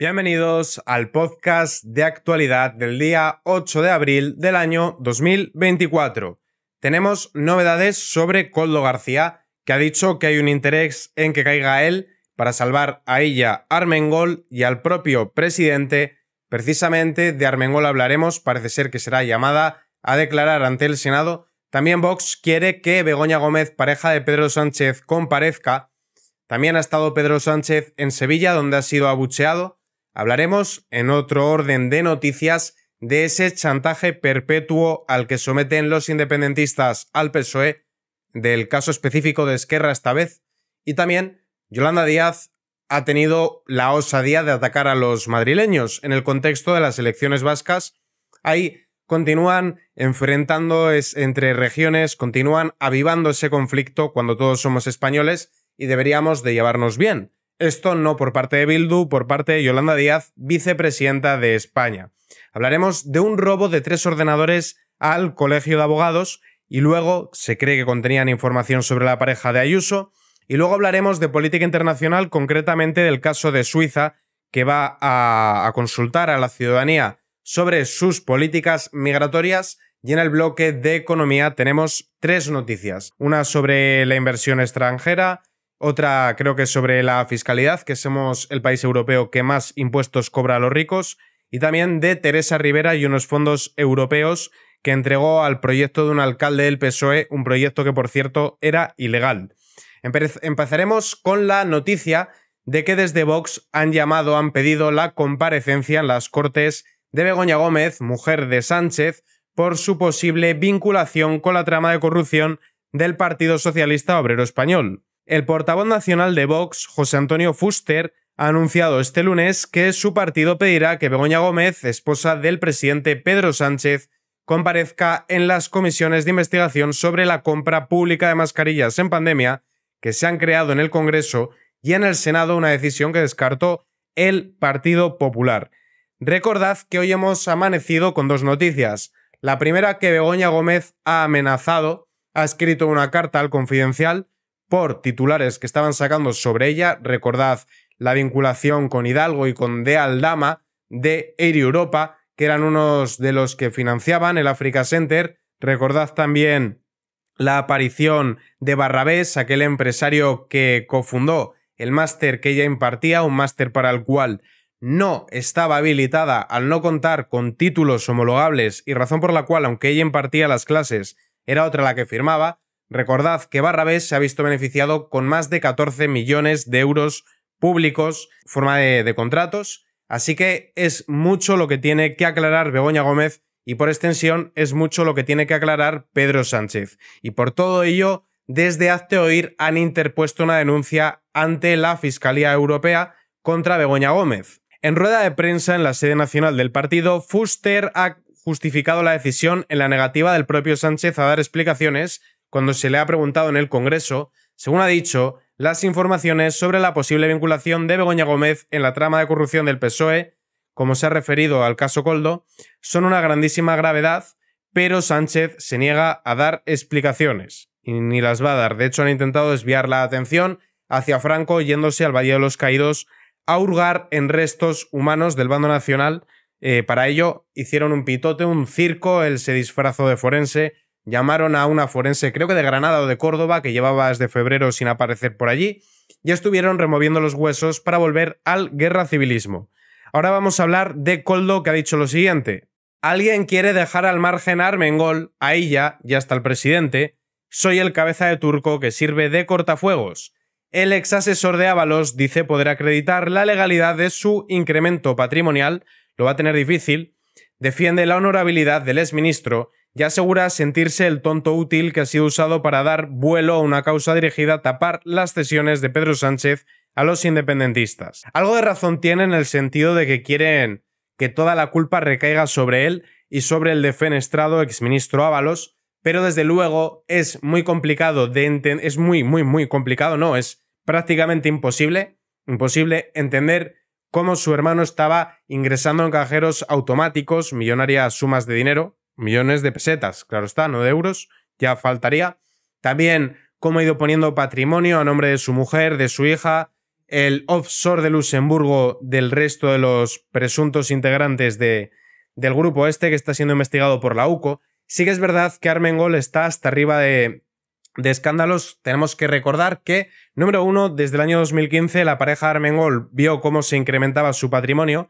Bienvenidos al podcast de actualidad del día 8 de abril del año 2024. Tenemos novedades sobre Coldo García, que ha dicho que hay un interés en que caiga él para salvar a ella Armengol y al propio presidente. Precisamente de Armengol hablaremos, parece ser que será llamada a declarar ante el Senado. También Vox quiere que Begoña Gómez, pareja de Pedro Sánchez, comparezca. También ha estado Pedro Sánchez en Sevilla, donde ha sido abucheado Hablaremos, en otro orden de noticias, de ese chantaje perpetuo al que someten los independentistas al PSOE, del caso específico de Esquerra esta vez, y también Yolanda Díaz ha tenido la osadía de atacar a los madrileños en el contexto de las elecciones vascas. Ahí continúan enfrentando entre regiones, continúan avivando ese conflicto cuando todos somos españoles y deberíamos de llevarnos bien. Esto no por parte de Bildu, por parte de Yolanda Díaz, vicepresidenta de España. Hablaremos de un robo de tres ordenadores al Colegio de Abogados y luego se cree que contenían información sobre la pareja de Ayuso y luego hablaremos de política internacional, concretamente del caso de Suiza, que va a, consultar a la ciudadanía sobre sus políticas migratorias y en el bloque de economía tenemos tres noticias. Una sobre la inversión extranjera, otra creo que es sobre la fiscalidad, que somos el país europeo que más impuestos cobra a los ricos. Y también de Teresa Rivera y unos fondos europeos que entregó al proyecto de un alcalde del PSOE, un proyecto que por cierto era ilegal. Empezaremos con la noticia de que desde Vox han llamado, han pedido la comparecencia en las Cortes de Begoña Gómez, mujer de Sánchez, por su posible vinculación con la trama de corrupción del Partido Socialista Obrero Español. El portavoz nacional de Vox, José Antonio Fuster, ha anunciado este lunes que su partido pedirá que Begoña Gómez, esposa del presidente Pedro Sánchez, comparezca en las comisiones de investigación sobre la compra pública de mascarillas en pandemia que se han creado en el Congreso y en el Senado, una decisión que descartó el Partido Popular. Recordad que hoy hemos amanecido con dos noticias. La primera que Begoña Gómez ha amenazado, ha escrito una carta al confidencial por titulares que estaban sacando sobre ella. Recordad la vinculación con Hidalgo y con De Aldama de Air Europa, que eran unos de los que financiaban el Africa Center. Recordad también la aparición de Barrabés, aquel empresario que cofundó el máster que ella impartía, un máster para el cual no estaba habilitada al no contar con títulos homologables y razón por la cual, aunque ella impartía las clases, era otra la que firmaba. Recordad que Barrabés se ha visto beneficiado con más de 14 millones de euros públicos, en forma de, de contratos, así que es mucho lo que tiene que aclarar Begoña Gómez y por extensión es mucho lo que tiene que aclarar Pedro Sánchez. Y por todo ello, desde Hazte Oír han interpuesto una denuncia ante la Fiscalía Europea contra Begoña Gómez. En rueda de prensa en la sede nacional del partido, Fuster ha justificado la decisión en la negativa del propio Sánchez a dar explicaciones cuando se le ha preguntado en el Congreso, según ha dicho, las informaciones sobre la posible vinculación de Begoña Gómez en la trama de corrupción del PSOE, como se ha referido al caso Coldo, son una grandísima gravedad, pero Sánchez se niega a dar explicaciones y ni las va a dar. De hecho, han intentado desviar la atención hacia Franco yéndose al Valle de los Caídos a hurgar en restos humanos del bando nacional. Eh, para ello hicieron un pitote, un circo, él se disfrazó de forense, Llamaron a una forense, creo que de Granada o de Córdoba, que llevaba desde febrero sin aparecer por allí, y estuvieron removiendo los huesos para volver al guerra civilismo. Ahora vamos a hablar de Coldo, que ha dicho lo siguiente. Alguien quiere dejar al margen a Armengol, a ella y hasta el presidente. Soy el cabeza de turco que sirve de cortafuegos. El ex asesor de Ábalos dice poder acreditar la legalidad de su incremento patrimonial, lo va a tener difícil, defiende la honorabilidad del ex ministro ya asegura sentirse el tonto útil que ha sido usado para dar vuelo a una causa dirigida a tapar las cesiones de Pedro Sánchez a los independentistas. Algo de razón tiene en el sentido de que quieren que toda la culpa recaiga sobre él y sobre el defenestrado exministro Ábalos, pero desde luego es muy complicado de entender, es muy, muy, muy complicado, no, es prácticamente imposible, imposible entender cómo su hermano estaba ingresando en cajeros automáticos millonarias sumas de dinero, millones de pesetas, claro está, no de euros, ya faltaría. También cómo ha ido poniendo patrimonio a nombre de su mujer, de su hija, el offshore de Luxemburgo del resto de los presuntos integrantes de, del grupo este que está siendo investigado por la UCO. Sí que es verdad que Armengol está hasta arriba de, de escándalos. Tenemos que recordar que, número uno, desde el año 2015 la pareja Armengol vio cómo se incrementaba su patrimonio,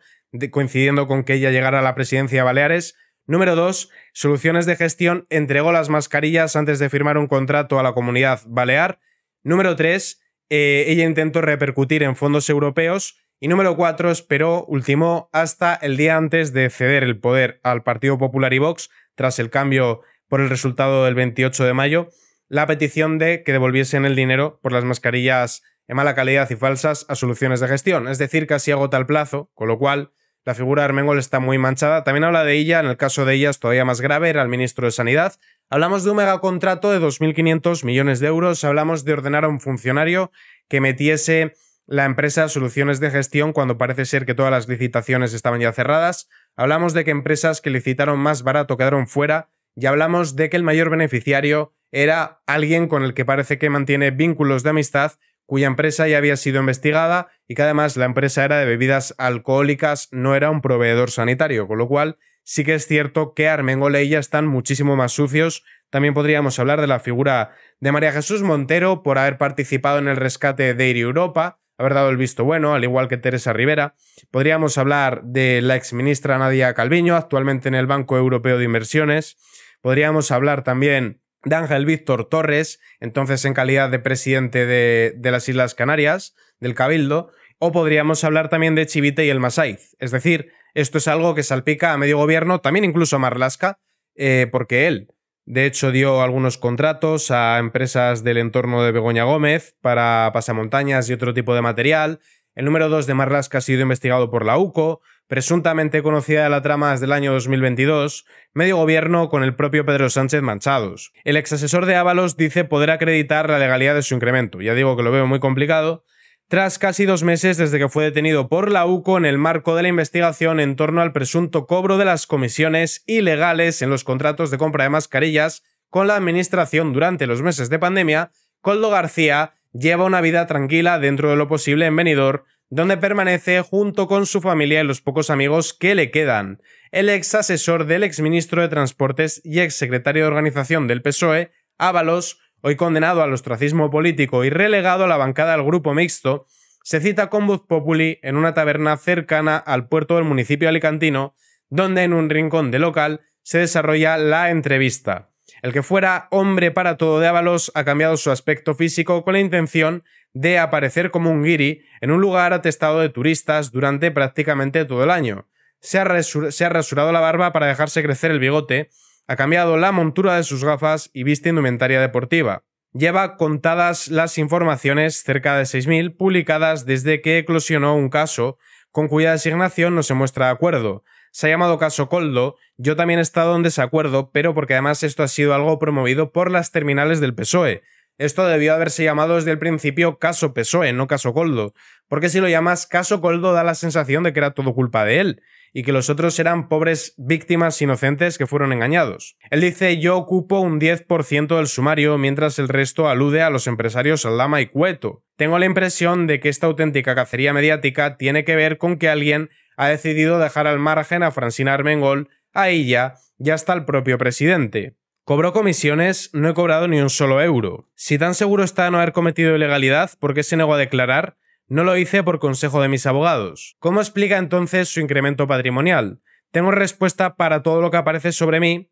coincidiendo con que ella llegara a la presidencia de Baleares Número dos, Soluciones de gestión entregó las mascarillas antes de firmar un contrato a la comunidad balear. Número 3. Eh, ella intentó repercutir en fondos europeos. Y número 4. Esperó, ultimó hasta el día antes de ceder el poder al Partido Popular y Vox tras el cambio por el resultado del 28 de mayo, la petición de que devolviesen el dinero por las mascarillas de mala calidad y falsas a soluciones de gestión. Es decir, casi agota el plazo, con lo cual la figura de Armengol está muy manchada. También habla de ella, en el caso de es todavía más grave, era el ministro de Sanidad. Hablamos de un megacontrato de 2.500 millones de euros. Hablamos de ordenar a un funcionario que metiese la empresa soluciones de gestión cuando parece ser que todas las licitaciones estaban ya cerradas. Hablamos de que empresas que licitaron más barato quedaron fuera. Y hablamos de que el mayor beneficiario era alguien con el que parece que mantiene vínculos de amistad cuya empresa ya había sido investigada y que además la empresa era de bebidas alcohólicas, no era un proveedor sanitario, con lo cual sí que es cierto que Armengole ya están muchísimo más sucios. También podríamos hablar de la figura de María Jesús Montero por haber participado en el rescate de Iri Europa, haber dado el visto bueno, al igual que Teresa Rivera. Podríamos hablar de la exministra Nadia Calviño, actualmente en el Banco Europeo de Inversiones. Podríamos hablar también de Ángel Víctor Torres, entonces en calidad de presidente de, las Islas Canarias, del Cabildo, o podríamos hablar también de Chivite y el Masaiz. Es decir, esto es algo que salpica a medio gobierno, también incluso a Marlaska, eh, porque él, de hecho, dio algunos contratos a empresas del entorno de Begoña Gómez para pasamontañas y otro tipo de material. El número 2 de Marlaska ha sido investigado por la UCO presuntamente conocida de la trama desde el año 2022, medio gobierno con el propio Pedro Sánchez manchados. El exasesor de Ábalos dice poder acreditar la legalidad de su incremento, ya digo que lo veo muy complicado, tras casi dos meses desde que fue detenido por la UCO en el marco de la investigación en torno al presunto cobro de las comisiones ilegales en los contratos de compra de mascarillas con la administración durante los meses de pandemia, Coldo García lleva una vida tranquila dentro de lo posible en Benidorm donde permanece junto con su familia y los pocos amigos que le quedan. El ex asesor del ex ministro de Transportes y ex secretario de organización del PSOE, Ábalos, hoy condenado al ostracismo político y relegado a la bancada del grupo mixto, se cita con Voz Populi en una taberna cercana al puerto del municipio alicantino, donde en un rincón de local se desarrolla la entrevista. El que fuera hombre para todo de Ábalos ha cambiado su aspecto físico con la intención de aparecer como un giri en un lugar atestado de turistas durante prácticamente todo el año. Se ha, se rasurado la barba para dejarse crecer el bigote, ha cambiado la montura de sus gafas y viste indumentaria deportiva. Lleva contadas las informaciones, cerca de 6.000, publicadas desde que eclosionó un caso con cuya designación no se muestra de acuerdo. Se ha llamado caso Coldo, yo también he estado en desacuerdo, pero porque además esto ha sido algo promovido por las terminales del PSOE, esto debió haberse llamado desde el principio caso PSOE, no caso Coldo, porque si lo llamas caso Coldo da la sensación de que era todo culpa de él y que los otros eran pobres víctimas inocentes que fueron engañados. Él dice yo ocupo un 10% del sumario mientras el resto alude a los empresarios Aldama y Cueto. Tengo la impresión de que esta auténtica cacería mediática tiene que ver con que alguien ha decidido dejar al margen a Francina Armengol, a ella y hasta al propio presidente. Cobró comisiones, no he cobrado ni un solo euro. Si tan seguro está no haber cometido ilegalidad, ¿por qué se negó a declarar? No lo hice por consejo de mis abogados. ¿Cómo explica entonces su incremento patrimonial? Tengo respuesta para todo lo que aparece sobre mí,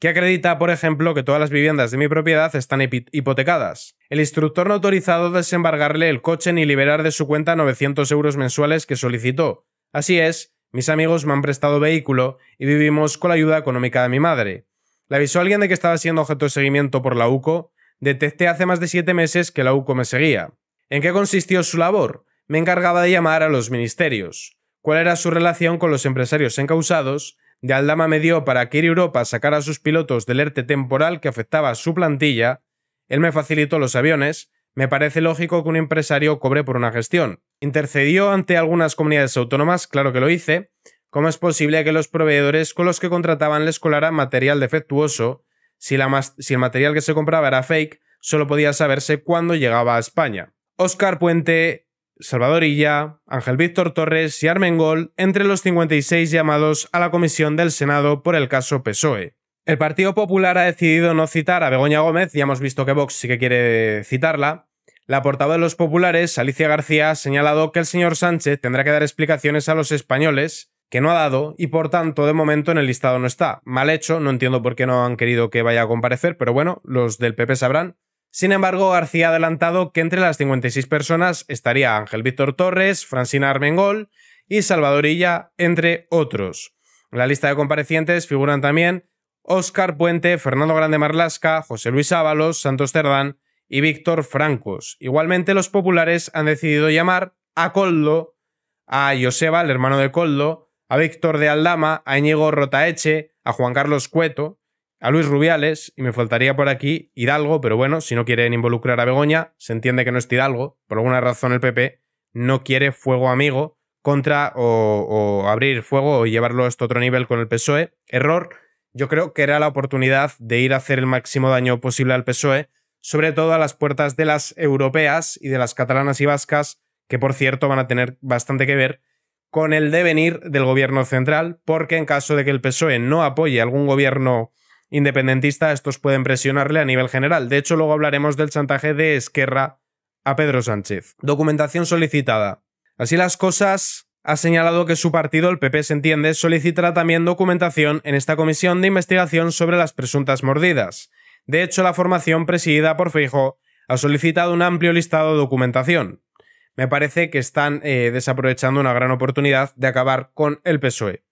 que acredita, por ejemplo, que todas las viviendas de mi propiedad están hipotecadas. El instructor no autorizado desembargarle el coche ni liberar de su cuenta 900 euros mensuales que solicitó. Así es, mis amigos me han prestado vehículo y vivimos con la ayuda económica de mi madre. Le avisó a alguien de que estaba siendo objeto de seguimiento por la UCO. Detecté hace más de siete meses que la UCO me seguía. ¿En qué consistió su labor? Me encargaba de llamar a los ministerios. ¿Cuál era su relación con los empresarios encausados? De Aldama me dio para que ir Europa sacar a sus pilotos del ERTE temporal que afectaba a su plantilla. Él me facilitó los aviones. Me parece lógico que un empresario cobre por una gestión. Intercedió ante algunas comunidades autónomas, claro que lo hice, ¿Cómo es posible que los proveedores con los que contrataban les colara material defectuoso? Si, el material que se compraba era fake, solo podía saberse cuándo llegaba a España. Oscar Puente, Salvador Illa, Ángel Víctor Torres y Armengol entre los 56 llamados a la comisión del Senado por el caso PSOE. El Partido Popular ha decidido no citar a Begoña Gómez, ya hemos visto que Vox sí que quiere citarla, la portavoz de los populares, Alicia García, ha señalado que el señor Sánchez tendrá que dar explicaciones a los españoles que no ha dado y por tanto de momento en el listado no está. Mal hecho, no entiendo por qué no han querido que vaya a comparecer, pero bueno, los del PP sabrán. Sin embargo, García ha adelantado que entre las 56 personas estaría Ángel Víctor Torres, Francina Armengol y Salvador Illa, entre otros. En la lista de comparecientes figuran también Óscar Puente, Fernando Grande Marlasca, José Luis Ábalos, Santos Cerdán y Víctor Francos. Igualmente, los populares han decidido llamar a Coldo, a Joseba, el hermano de Coldo, a Víctor de Aldama, a Íñigo Rotaeche, a Juan Carlos Cueto, a Luis Rubiales, y me faltaría por aquí Hidalgo, pero bueno, si no quieren involucrar a Begoña, se entiende que no es Hidalgo, por alguna razón el PP no quiere fuego amigo contra o, o abrir fuego o llevarlo a este otro nivel con el PSOE. Error, yo creo que era la oportunidad de ir a hacer el máximo daño posible al PSOE, sobre todo a las puertas de las europeas y de las catalanas y vascas, que por cierto van a tener bastante que ver con el devenir del gobierno central, porque en caso de que el PSOE no apoye algún gobierno independentista, estos pueden presionarle a nivel general. De hecho, luego hablaremos del chantaje de Esquerra a Pedro Sánchez. Documentación solicitada. Así las cosas, ha señalado que su partido, el PP se entiende, solicitará también documentación en esta comisión de investigación sobre las presuntas mordidas. De hecho, la formación presidida por Fijo ha solicitado un amplio listado de documentación. Me parece que están eh, desaprovechando una gran oportunidad de acabar con el PSOE.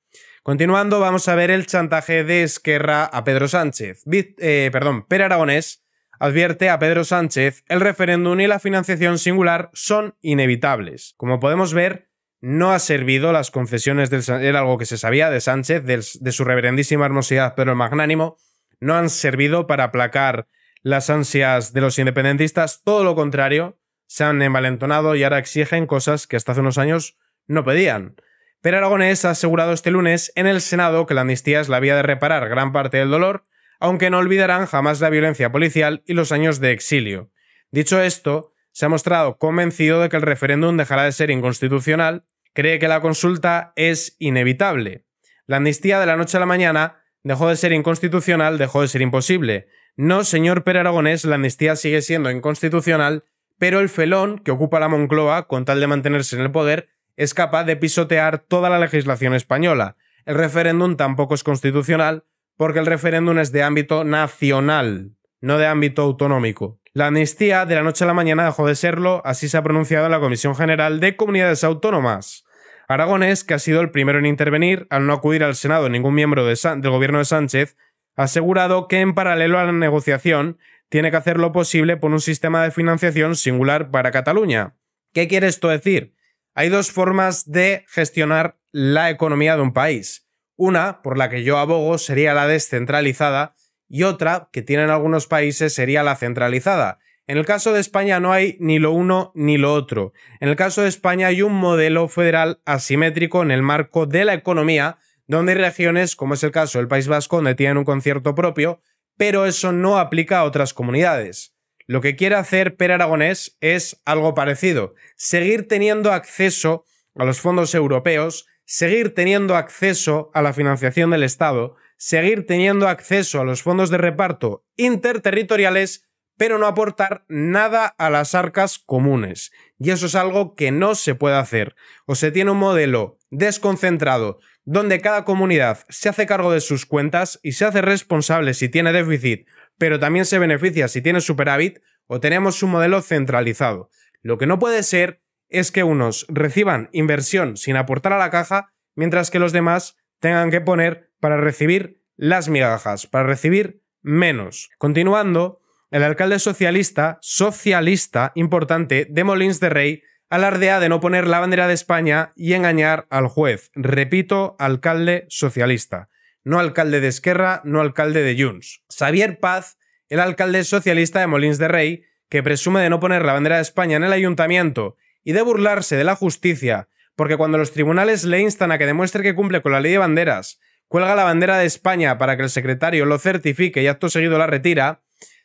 Continuando, vamos a ver el chantaje de Esquerra a Pedro Sánchez. Eh, perdón, Per Aragonés advierte a Pedro Sánchez, el referéndum y la financiación singular son inevitables. Como podemos ver, no ha servido las concesiones del era algo que se sabía de Sánchez, de su reverendísima hermosidad pero magnánimo, no han servido para aplacar las ansias de los independentistas, todo lo contrario, se han envalentonado y ahora exigen cosas que hasta hace unos años no pedían. Pero Aragonés ha asegurado este lunes en el Senado que la amnistía es la vía de reparar gran parte del dolor, aunque no olvidarán jamás la violencia policial y los años de exilio. Dicho esto, se ha mostrado convencido de que el referéndum dejará de ser inconstitucional, cree que la consulta es inevitable. La amnistía de la noche a la mañana dejó de ser inconstitucional, dejó de ser imposible. No, señor Per Aragonés, la amnistía sigue siendo inconstitucional pero el felón que ocupa la Moncloa, con tal de mantenerse en el poder, es capaz de pisotear toda la legislación española. El referéndum tampoco es constitucional, porque el referéndum es de ámbito nacional, no de ámbito autonómico. La amnistía de la noche a la mañana dejó de serlo, así se ha pronunciado la Comisión General de Comunidades Autónomas. Aragonés, que ha sido el primero en intervenir al no acudir al Senado ningún miembro del gobierno de Sánchez, ha asegurado que en paralelo a la negociación tiene que hacer lo posible por un sistema de financiación singular para Cataluña. ¿Qué quiere esto decir? Hay dos formas de gestionar la economía de un país. Una, por la que yo abogo, sería la descentralizada y otra, que tienen algunos países, sería la centralizada. En el caso de España no hay ni lo uno ni lo otro. En el caso de España hay un modelo federal asimétrico en el marco de la economía, donde hay regiones, como es el caso del País Vasco, donde tienen un concierto propio, pero eso no aplica a otras comunidades. Lo que quiere hacer Per Aragonés es algo parecido, seguir teniendo acceso a los fondos europeos, seguir teniendo acceso a la financiación del Estado, seguir teniendo acceso a los fondos de reparto interterritoriales, pero no aportar nada a las arcas comunes. Y eso es algo que no se puede hacer. O se tiene un modelo desconcentrado donde cada comunidad se hace cargo de sus cuentas y se hace responsable si tiene déficit, pero también se beneficia si tiene superávit, o tenemos un modelo centralizado. Lo que no puede ser es que unos reciban inversión sin aportar a la caja, mientras que los demás tengan que poner para recibir las migajas, para recibir menos. Continuando, el alcalde socialista, socialista importante de Molins de Rey, alardea de no poner la bandera de España y engañar al juez. Repito, alcalde socialista. No alcalde de Esquerra, no alcalde de Junts. Xavier Paz, el alcalde socialista de Molins de Rey, que presume de no poner la bandera de España en el ayuntamiento y de burlarse de la justicia, porque cuando los tribunales le instan a que demuestre que cumple con la ley de banderas, cuelga la bandera de España para que el secretario lo certifique y acto seguido la retira,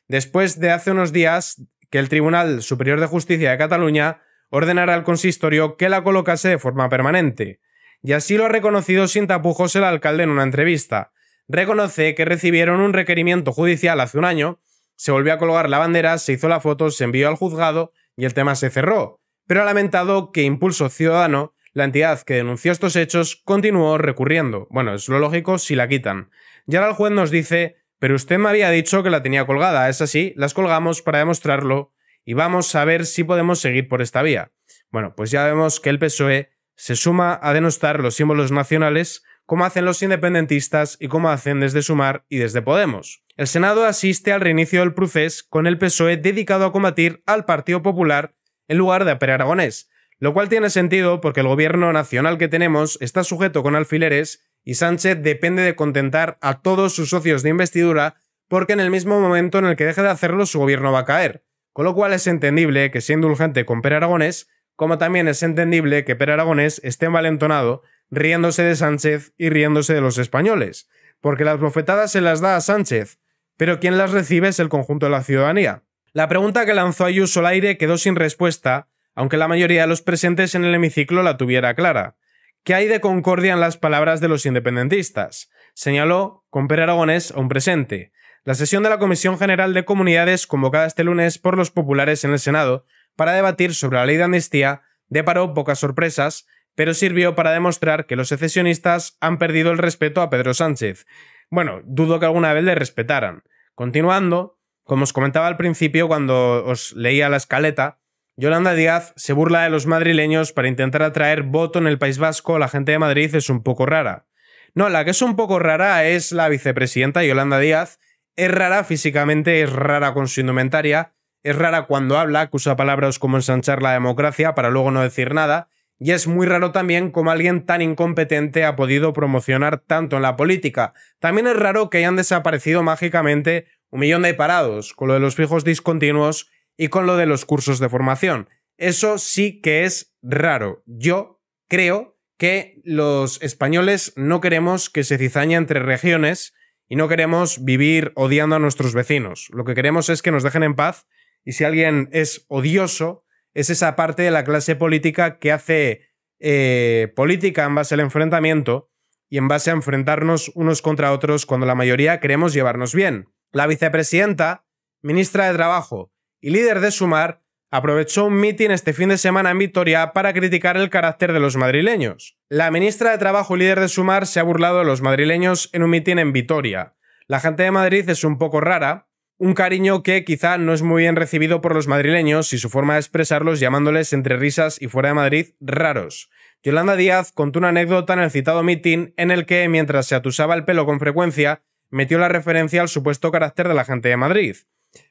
después de hace unos días que el Tribunal Superior de Justicia de Cataluña ordenará al consistorio que la colocase de forma permanente. Y así lo ha reconocido sin tapujos el alcalde en una entrevista. Reconoce que recibieron un requerimiento judicial hace un año, se volvió a colgar la bandera, se hizo la foto, se envió al juzgado y el tema se cerró. Pero ha lamentado que Impulso Ciudadano la entidad que denunció estos hechos continuó recurriendo. Bueno, es lo lógico si la quitan. Y ahora el juez nos dice, pero usted me había dicho que la tenía colgada, es así, las colgamos para demostrarlo y vamos a ver si podemos seguir por esta vía. Bueno, pues ya vemos que el PSOE se suma a denostar los símbolos nacionales como hacen los independentistas y como hacen desde Sumar y desde Podemos. El Senado asiste al reinicio del procés con el PSOE dedicado a combatir al Partido Popular en lugar de a Pere Aragonés, lo cual tiene sentido porque el gobierno nacional que tenemos está sujeto con alfileres y Sánchez depende de contentar a todos sus socios de investidura porque en el mismo momento en el que deje de hacerlo su gobierno va a caer. Con lo cual es entendible que sea indulgente con per Aragones, como también es entendible que per Aragones esté envalentonado riéndose de Sánchez y riéndose de los españoles, porque las bofetadas se las da a Sánchez, pero quien las recibe es el conjunto de la ciudadanía. La pregunta que lanzó Ayuso al aire quedó sin respuesta, aunque la mayoría de los presentes en el hemiciclo la tuviera clara. ¿Qué hay de concordia en las palabras de los independentistas? Señaló con per Aragones a un presente. La sesión de la Comisión General de Comunidades convocada este lunes por los populares en el Senado para debatir sobre la ley de amnistía deparó pocas sorpresas, pero sirvió para demostrar que los secesionistas han perdido el respeto a Pedro Sánchez. Bueno, dudo que alguna vez le respetaran. Continuando, como os comentaba al principio cuando os leía la escaleta, Yolanda Díaz se burla de los madrileños para intentar atraer voto en el País Vasco. La gente de Madrid es un poco rara. No, la que es un poco rara es la vicepresidenta Yolanda Díaz, es rara físicamente, es rara con su indumentaria, es rara cuando habla, que usa palabras como ensanchar la democracia para luego no decir nada, y es muy raro también como alguien tan incompetente ha podido promocionar tanto en la política. También es raro que hayan desaparecido mágicamente un millón de parados, con lo de los fijos discontinuos y con lo de los cursos de formación. Eso sí que es raro. Yo creo que los españoles no queremos que se cizañe entre regiones y no queremos vivir odiando a nuestros vecinos. Lo que queremos es que nos dejen en paz y si alguien es odioso, es esa parte de la clase política que hace eh, política en base al enfrentamiento y en base a enfrentarnos unos contra otros cuando la mayoría queremos llevarnos bien. La vicepresidenta, ministra de Trabajo y líder de Sumar aprovechó un mitin este fin de semana en Vitoria para criticar el carácter de los madrileños. La ministra de Trabajo y líder de Sumar se ha burlado de los madrileños en un mitin en Vitoria. La gente de Madrid es un poco rara, un cariño que quizá no es muy bien recibido por los madrileños y su forma de expresarlos llamándoles entre risas y fuera de Madrid raros. Yolanda Díaz contó una anécdota en el citado mitin en el que, mientras se atusaba el pelo con frecuencia, metió la referencia al supuesto carácter de la gente de Madrid.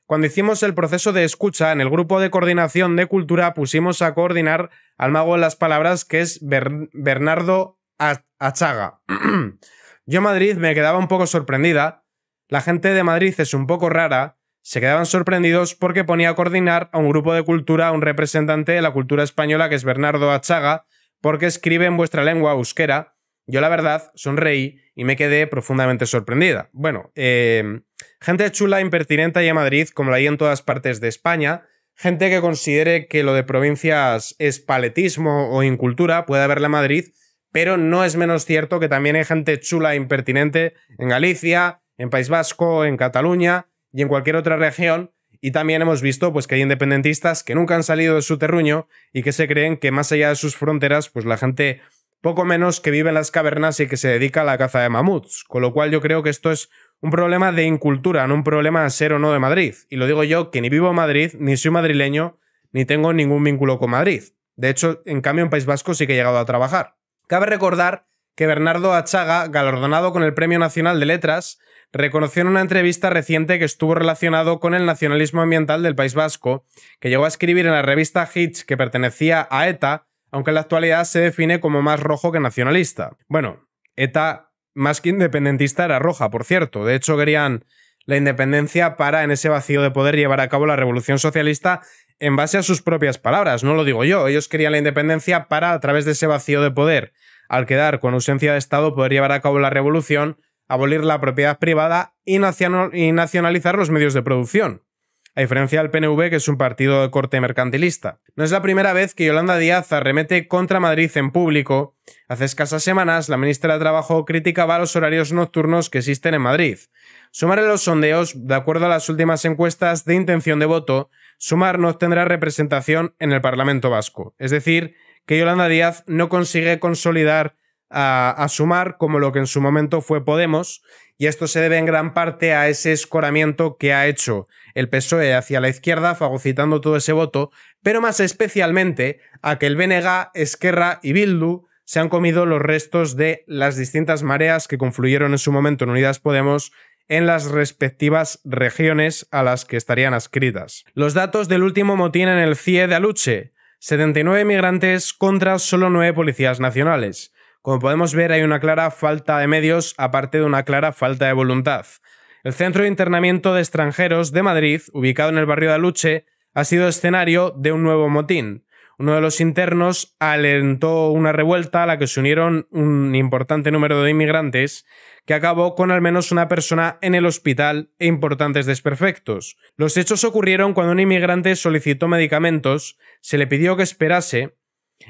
Cuando hicimos el proceso de escucha en el grupo de coordinación de cultura, pusimos a coordinar al mago de las palabras, que es Bernardo Achaga. Yo Madrid me quedaba un poco sorprendida. La gente de Madrid es un poco rara. Se quedaban sorprendidos porque ponía a coordinar a un grupo de cultura a un representante de la cultura española que es Bernardo Achaga, porque escribe en vuestra lengua euskera yo la verdad sonreí y me quedé profundamente sorprendida. Bueno, em, gente chula, impertinente hay en Madrid, como la hay en todas partes de España. Gente que considere que lo de provincias es paletismo o incultura, puede haberla en Madrid, pero no es menos cierto que también hay gente chula e impertinente en Galicia, en País Vasco, en Cataluña y en cualquier otra región. Y también hemos visto pues, que hay independentistas que nunca han salido de su terruño y que se creen que más allá de sus fronteras, pues la gente poco menos que vive en las cavernas y que se dedica a la caza de mamuts, con lo cual yo creo que esto es un problema de incultura, no un problema ser o no de Madrid. Y lo digo yo, que ni vivo en Madrid, ni soy madrileño, ni tengo ningún vínculo con Madrid. De hecho, en cambio, en País Vasco sí que he llegado a trabajar. Cabe recordar que Bernardo Achaga, galardonado con el Premio Nacional de Letras, reconoció en una entrevista reciente que estuvo relacionado con el nacionalismo ambiental del País Vasco, que llegó a escribir en la revista Hitch que pertenecía a ETA, aunque en la actualidad se define como más rojo que nacionalista. Bueno, ETA más que independentista era roja, por cierto. De hecho, querían la independencia para, en ese vacío de poder, llevar a cabo la revolución socialista en base a sus propias palabras, no lo digo yo. Ellos querían la independencia para, a través de ese vacío de poder, al quedar con ausencia de Estado, poder llevar a cabo la revolución, abolir la propiedad privada y nacionalizar los medios de producción a diferencia del PNV, que es un partido de corte mercantilista. No es la primera vez que Yolanda Díaz arremete contra Madrid en público. Hace escasas semanas, la ministra de Trabajo criticaba los horarios nocturnos que existen en Madrid. Sumar en los sondeos, de acuerdo a las últimas encuestas de intención de voto, Sumar no obtendrá representación en el Parlamento Vasco. Es decir, que Yolanda Díaz no consigue consolidar a, a, Sumar como lo que en su momento fue Podemos, y esto se debe en gran parte a ese escoramiento que ha hecho el PSOE hacia la izquierda, fagocitando todo ese voto, pero más especialmente a que el BNG, Esquerra y Bildu se han comido los restos de las distintas mareas que confluyeron en su momento en Unidas Podemos en las respectivas regiones a las que estarían adscritas. Los datos del último motín en el CIE de Aluche. 79 migrantes contra solo 9 policías nacionales. Como podemos ver, hay una clara falta de medios, aparte de una clara falta de voluntad. El Centro de Internamiento de Extranjeros de Madrid, ubicado en el barrio de Aluche, ha sido escenario de un nuevo motín. Uno de los internos alentó una revuelta a la que se unieron un importante número de inmigrantes que acabó con al menos una persona en el hospital e importantes desperfectos. Los hechos ocurrieron cuando un inmigrante solicitó medicamentos, se le pidió que esperase,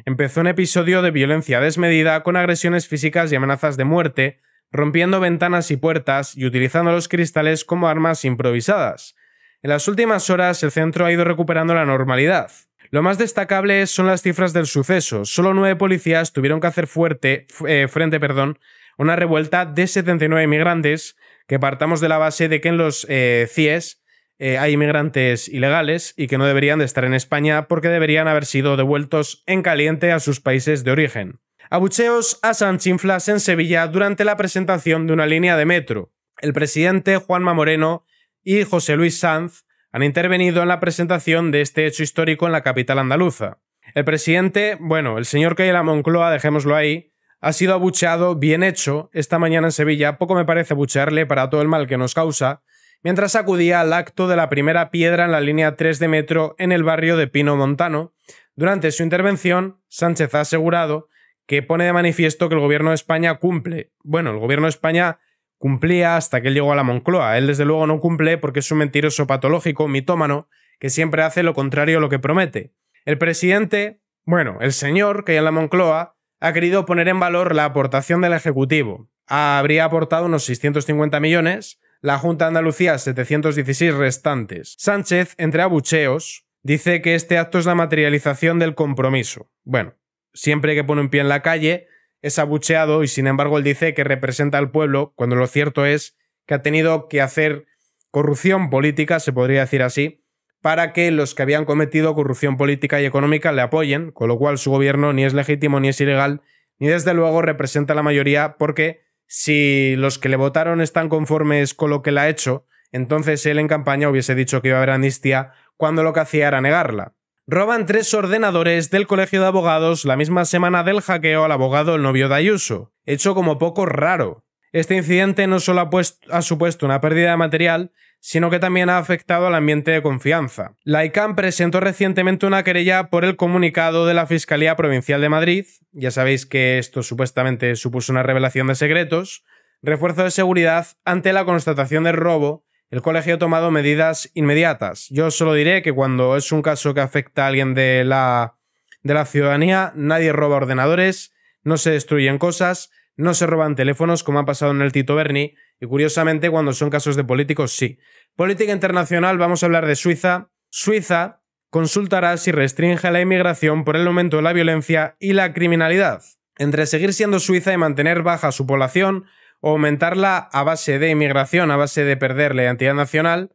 empezó un episodio de violencia desmedida con agresiones físicas y amenazas de muerte, rompiendo ventanas y puertas y utilizando los cristales como armas improvisadas. En las últimas horas el centro ha ido recuperando la normalidad. Lo más destacable son las cifras del suceso. Solo nueve policías tuvieron que hacer fuerte, eh, frente perdón, a una revuelta de 79 inmigrantes, que partamos de la base de que en los eh, CIES eh, hay inmigrantes ilegales y que no deberían de estar en España porque deberían haber sido devueltos en caliente a sus países de origen. Abucheos a Sanchinflas en Sevilla durante la presentación de una línea de metro. El presidente Juanma Moreno y José Luis Sanz han intervenido en la presentación de este hecho histórico en la capital andaluza. El presidente, bueno, el señor que Moncloa, dejémoslo ahí, ha sido abucheado, bien hecho, esta mañana en Sevilla, poco me parece abuchearle para todo el mal que nos causa, mientras acudía al acto de la primera piedra en la línea 3 de metro en el barrio de Pino Montano. Durante su intervención, Sánchez ha asegurado que pone de manifiesto que el gobierno de España cumple. Bueno, el gobierno de España cumplía hasta que él llegó a la Moncloa. Él desde luego no cumple porque es un mentiroso patológico, mitómano, que siempre hace lo contrario a lo que promete. El presidente, bueno, el señor que hay en la Moncloa, ha querido poner en valor la aportación del Ejecutivo. Habría aportado unos 650 millones, la Junta de Andalucía 716 restantes. Sánchez, entre abucheos, dice que este acto es la materialización del compromiso. Bueno, siempre que pone un pie en la calle es abucheado y sin embargo él dice que representa al pueblo, cuando lo cierto es que ha tenido que hacer corrupción política, se podría decir así, para que los que habían cometido corrupción política y económica le apoyen, con lo cual su gobierno ni es legítimo ni es ilegal, ni desde luego representa a la mayoría, porque si los que le votaron están conformes con lo que le ha hecho, entonces él en campaña hubiese dicho que iba a haber amnistía cuando lo que hacía era negarla. Roban tres ordenadores del Colegio de Abogados la misma semana del hackeo al abogado el novio de Ayuso, hecho como poco raro. Este incidente no solo ha, supuesto una pérdida de material, sino que también ha afectado al ambiente de confianza. La ICANN presentó recientemente una querella por el comunicado de la Fiscalía Provincial de Madrid, ya sabéis que esto supuestamente supuso una revelación de secretos, refuerzo de seguridad ante la constatación del robo el colegio ha tomado medidas inmediatas. Yo solo diré que cuando es un caso que afecta a alguien de la, de la ciudadanía, nadie roba ordenadores, no se destruyen cosas, no se roban teléfonos como ha pasado en el Tito Berni, y curiosamente cuando son casos de políticos sí. Política internacional, vamos a hablar de Suiza. Suiza consultará si restringe la inmigración por el aumento de la violencia y la criminalidad. Entre seguir siendo Suiza y mantener baja su población, o aumentarla a base de inmigración, a base de perder la identidad nacional,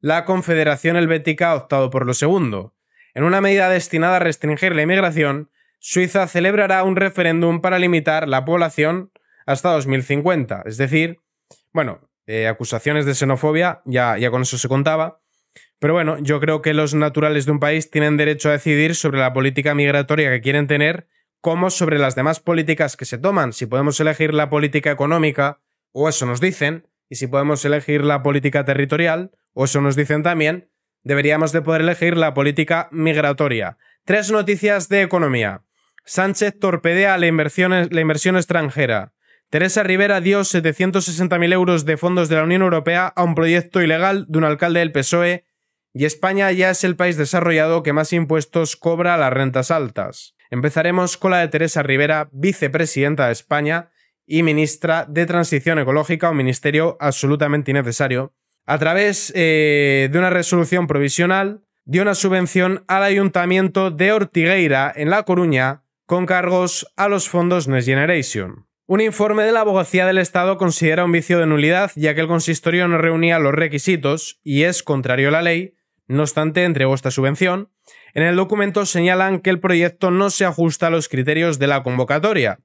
la Confederación Helvética ha optado por lo segundo. En una medida destinada a restringir la inmigración, Suiza celebrará un referéndum para limitar la población hasta 2050. Es decir, bueno, eh, acusaciones de xenofobia, ya, ya con eso se contaba. Pero bueno, yo creo que los naturales de un país tienen derecho a decidir sobre la política migratoria que quieren tener como sobre las demás políticas que se toman. Si podemos elegir la política económica, o eso nos dicen, y si podemos elegir la política territorial, o eso nos dicen también, deberíamos de poder elegir la política migratoria. Tres noticias de economía. Sánchez torpedea la inversión, la inversión extranjera. Teresa Rivera dio 760.000 euros de fondos de la Unión Europea a un proyecto ilegal de un alcalde del PSOE y España ya es el país desarrollado que más impuestos cobra a las rentas altas. Empezaremos con la de Teresa Rivera, vicepresidenta de España y ministra de Transición Ecológica, un ministerio absolutamente innecesario, a través eh, de una resolución provisional dio una subvención al ayuntamiento de Ortigueira, en La Coruña, con cargos a los fondos Next Generation. Un informe de la Abogacía del Estado considera un vicio de nulidad, ya que el consistorio no reunía los requisitos y es contrario a la ley, no obstante entregó esta subvención, en el documento señalan que el proyecto no se ajusta a los criterios de la convocatoria.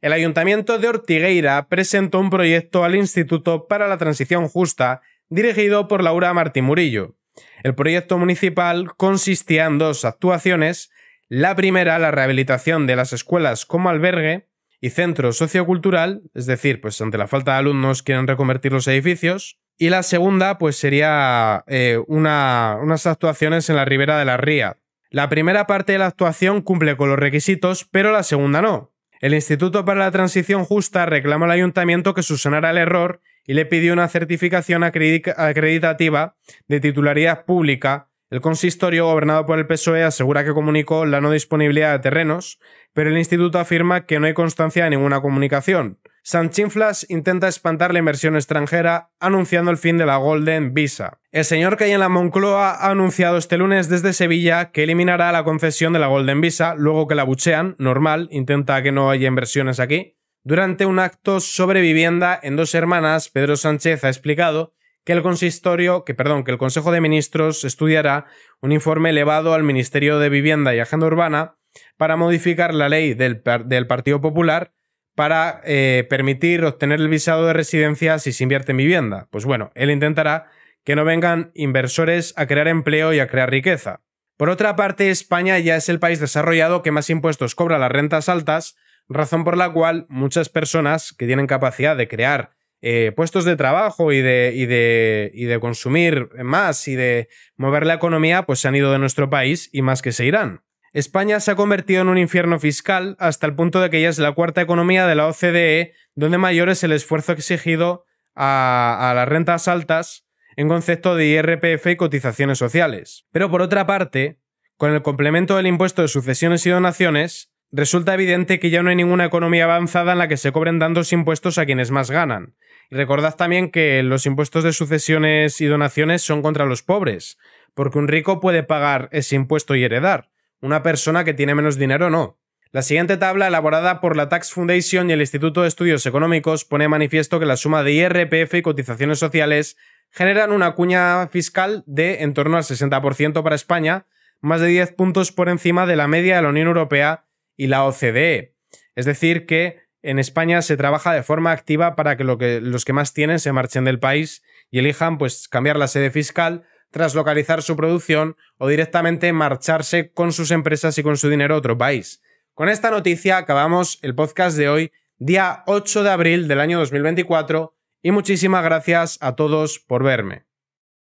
El ayuntamiento de Ortigueira presentó un proyecto al Instituto para la Transición Justa dirigido por Laura Martín Murillo. El proyecto municipal consistía en dos actuaciones, la primera la rehabilitación de las escuelas como albergue y centro sociocultural, es decir, pues ante la falta de alumnos quieren reconvertir los edificios, y la segunda, pues sería eh, unas actuaciones en la ribera de la Ría. La primera parte de la actuación cumple con los requisitos, pero la segunda no. El Instituto para la Transición Justa reclama al ayuntamiento que subsanara el error y le pidió una certificación acreditativa de titularidad pública. El consistorio, gobernado por el PSOE, asegura que comunicó la no disponibilidad de terrenos, pero el instituto afirma que no hay constancia de ninguna comunicación. Sanchinflas intenta espantar la inversión extranjera anunciando el fin de la Golden Visa. El señor que hay en la Moncloa ha anunciado este lunes desde Sevilla que eliminará la concesión de la Golden Visa luego que la buchean, normal, intenta que no haya inversiones aquí. Durante un acto sobre vivienda en dos hermanas, Pedro Sánchez ha explicado que el consistorio, que perdón, que el Consejo de Ministros estudiará un informe elevado al Ministerio de Vivienda y Agenda Urbana para modificar la ley del Partido Popular para eh, permitir obtener el visado de residencia si se invierte en vivienda. Pues bueno, él intentará que no vengan inversores a crear empleo y a crear riqueza. Por otra parte, España ya es el país desarrollado que más impuestos cobra las rentas altas, razón por la cual muchas personas que tienen capacidad de crear eh, puestos de trabajo y de, de, y de consumir más y de mover la economía, pues se han ido de nuestro país y más que se irán. España se ha convertido en un infierno fiscal hasta el punto de que ya es la cuarta economía de la OCDE, donde mayor es el esfuerzo exigido a, las rentas altas en concepto de IRPF y cotizaciones sociales. Pero por otra parte, con el complemento del impuesto de sucesiones y donaciones, resulta evidente que ya no hay ninguna economía avanzada en la que se cobren tantos impuestos a quienes más ganan. recordad también que los impuestos de sucesiones y donaciones son contra los pobres, porque un rico puede pagar ese impuesto y heredar, una persona que tiene menos dinero no. La siguiente tabla, elaborada por la Tax Foundation y el Instituto de Estudios Económicos, pone manifiesto que la suma de IRPF y cotizaciones sociales generan una cuña fiscal de en torno al 60% para España, más de 10 puntos por encima de la media de la Unión Europea y la OCDE. Es decir, que en España se trabaja de forma activa para que, que los que más tienen se marchen del país y elijan pues, cambiar la sede fiscal tras localizar su producción o directamente marcharse con sus empresas y con su dinero a otro país. Con esta noticia acabamos el podcast de hoy, día 8 de abril del año 2024, y muchísimas gracias a todos por verme.